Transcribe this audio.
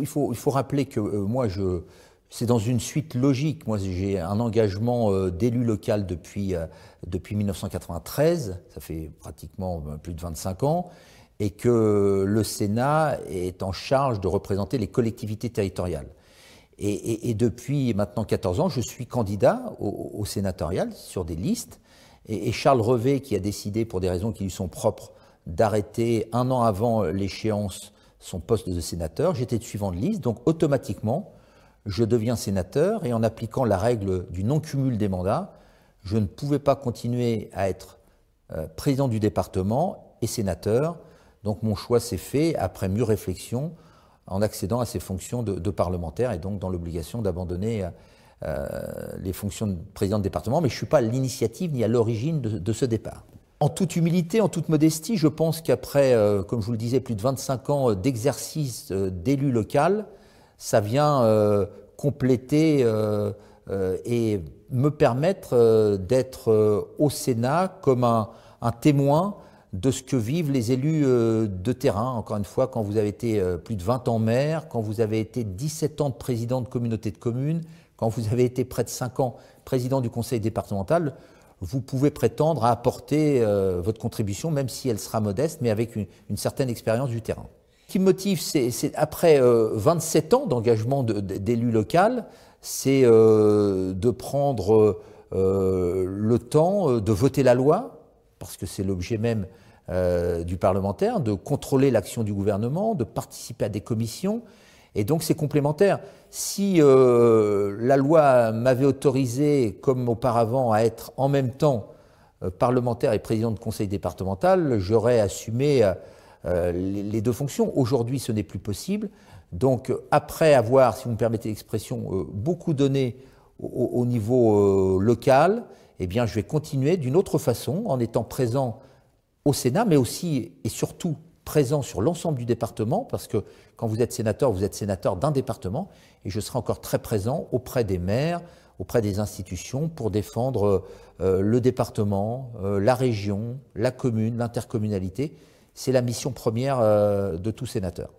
Il faut, rappeler que euh, moi, je, c'est dans une suite logique. Moi, j'ai un engagement euh, d'élu local depuis, euh, depuis 1993, ça fait pratiquement plus de 25 ans, et que le Sénat est en charge de représenter les collectivités territoriales. Et, depuis maintenant 14 ans, je suis candidat au, sénatorial sur des listes. Et, et Charles Revet, qui a décidé, pour des raisons qui lui sont propres, d'arrêter un an avant l'échéance son poste de sénateur, j'étais de suivant de liste, donc automatiquement, je deviens sénateur et en appliquant la règle du non-cumul des mandats, je ne pouvais pas continuer à être euh, président du département et sénateur. Donc mon choix s'est fait après mûre réflexion en accédant à ces fonctions de, parlementaire et donc dans l'obligation d'abandonner euh, euh, les fonctions de président de département. Mais je ne suis pas à l'initiative ni à l'origine de ce départ. En toute humilité, en toute modestie, je pense qu'après, euh, comme je vous le disais, plus de 25 ans euh, d'exercice euh, d'élu local, ça vient compléter et me permettre d'être au Sénat comme un, un, témoin de ce que vivent les élus de terrain. Encore une fois, quand vous avez été plus de 20 ans maire, quand vous avez été 17 ans de président de communauté de communes, quand vous avez été près de 5 ans président du conseil départemental, vous pouvez prétendre à apporter euh, votre contribution, même si elle sera modeste, mais avec une, certaine expérience du terrain. Ce qui me motive, c'est après 27 euh, ans d'engagement d'élu local, c'est euh, de prendre le temps de voter la loi, parce que c'est l'objet même du parlementaire, de contrôler l'action du gouvernement, de participer à des commissions, et donc c'est complémentaire. Si euh, la loi m'avait autorisé, comme auparavant, à être en même temps euh, parlementaire et président de conseil départemental, j'aurais assumé euh, les, deux fonctions. Aujourd'hui, ce n'est plus possible. Donc après avoir, si vous me permettez l'expression, beaucoup donné au, au niveau local, eh bien je vais continuer d'une autre façon, en étant présent au Sénat, mais aussi et surtout présent sur l'ensemble du département, parce que quand vous êtes sénateur, vous êtes sénateur d'un département, et je serai encore très présent auprès des maires, auprès des institutions pour défendre euh, le département, euh, la région, la commune, l'intercommunalité. C'est la mission première euh, de tout sénateur.